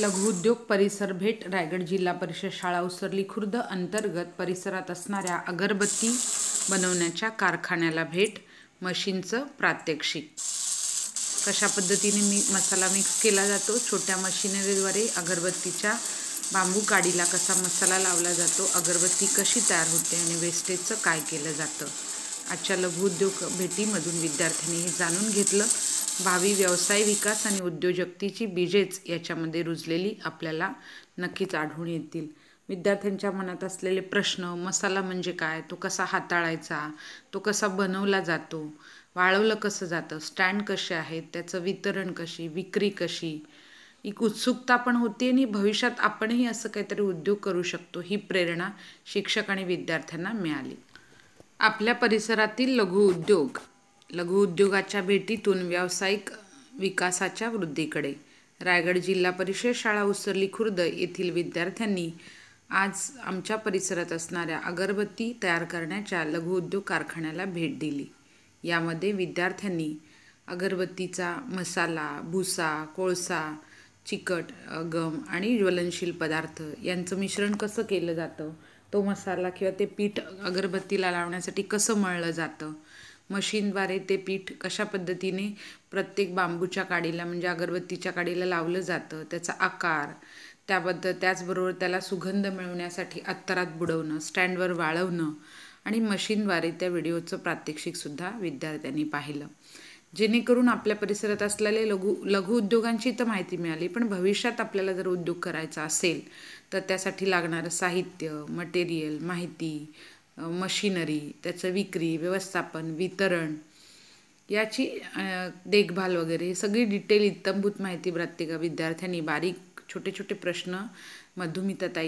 लघुउद्योग परिसर भेट रायगड जिल्हा परिषद शाळा उसरली खुर्द अंतर्गत परिसरात असणाऱ्या अगरबत्ती बनवण्याच्या कारखान्याला भेट मशीनचं प्रात्यक्षिक कशा पद्धतीने मी मसाला मिक्स केला जातो छोट्या मशिनरीद्वारे अगरबत्तीच्या बांबू काडीला कसा मसाला लावला जातो अगरबत्ती कशी तयार होते आणि वेस्टेजचं काय केलं जातं आजच्या लघुउद्योग भेटीमधून विद्यार्थ्यांनी हे जाणून घेतलं भावी व्यवसाय विकास आणि उद्योजकतेची बीजेच याच्यामध्ये रुजलेली आपल्याला नक्कीच आढळून येतील विद्यार्थ्यांच्या मनात असलेले प्रश्न मसाला म्हणजे काय तो कसा हाताळायचा तो कसा बनवला जातो वाळवलं कसं जातं स्टँड कसे आहेत त्याचं वितरण कशी विक्री कशी एक उत्सुकता पण होती आणि भविष्यात आपणही असं काहीतरी उद्योग करू शकतो ही प्रेरणा शिक्षक आणि विद्यार्थ्यांना मिळाली आपल्या परिसरातील लघु उद्योग लघुउद्योगाच्या भेटीतून व्यावसायिक विकासाच्या वृद्धीकडे रायगड जिल्हा परिषद शाळा उसरली खुर्द येथील विद्यार्थ्यांनी आज आमच्या परिसरात असणाऱ्या अगरबत्ती तयार करण्याच्या लघुउद्योग कारखान्याला भेट दिली यामध्ये विद्यार्थ्यांनी अगरबत्तीचा मसाला भुसा कोळसा चिकट गम आणि ज्वलनशील पदार्थ यांचं मिश्रण कसं केलं जातं तो मसाला किंवा ते पीठ अगरबत्तीला लावण्यासाठी कसं मळलं जातं मशीनद्वारे ते पीठ कशा पद्धतीने प्रत्येक बांबूच्या काडीला म्हणजे अगरबत्तीच्या काडीला लावलं जातं त्याचा आकार त्याबद्दल त्याचबरोबर त्याला सुगंध मिळवण्यासाठी अत्तरात बुडवणं स्टँडवर वाळवणं आणि मशीनद्वारे त्या व्हिडिओचं प्रात्यक्षिकसुद्धा विद्यार्थ्यांनी पाहिलं जेणेकरून आपल्या परिसरात असलेले लघु लघु उद्योगांची तर माहिती मिळाली पण भविष्यात आपल्याला जर उद्योग करायचा असेल तर त्यासाठी लागणारं साहित्य मटेरियल माहिती मशीनरी, त्याचं विक्री व्यवस्थापन वितरण याची देखभाल वगैरे सगळी डिटेल इत्तमभूत माहिती प्रत्येक विद्यार्थ्यांनी बारीक छोटे छोटे प्रश्न मधुमिताताई